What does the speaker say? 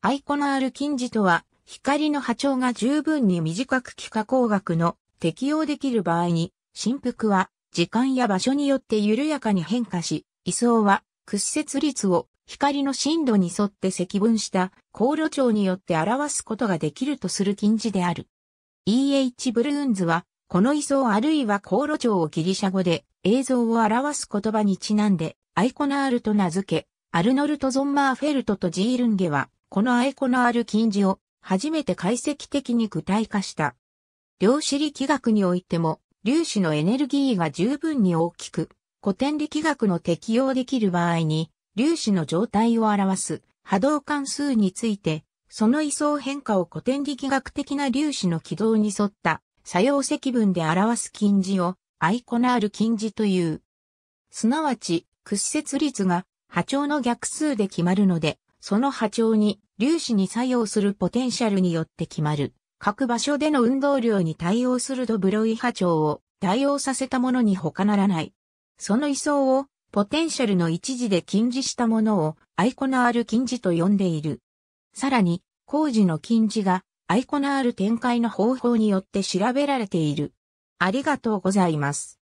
アイコナール近似とは、光の波長が十分に短く幾何光学の適用できる場合に、振幅は時間や場所によって緩やかに変化し、位相は屈折率を光の深度に沿って積分した光路長によって表すことができるとする近似である。E.H. ブルーンズは、この位相あるいは航路長をギリシャ語で映像を表す言葉にちなんでアイコナールと名付け、アルノルト・ゾンマーフェルトとジールンゲはこのアイコのある金字を初めて解析的に具体化した。量子力学においても粒子のエネルギーが十分に大きく、古典力学の適用できる場合に粒子の状態を表す波動関数について、その位相変化を古典力学的な粒子の軌道に沿った作用積分で表す金字をアイコナール金字という。すなわち、屈折率が波長の逆数で決まるので、その波長に粒子に作用するポテンシャルによって決まる。各場所での運動量に対応するドブロイ波長を対応させたものに他ならない。その位相をポテンシャルの一時で禁止したものをアイコナール禁止と呼んでいる。さらに、工事の禁止がアイコナール展開の方法によって調べられている。ありがとうございます。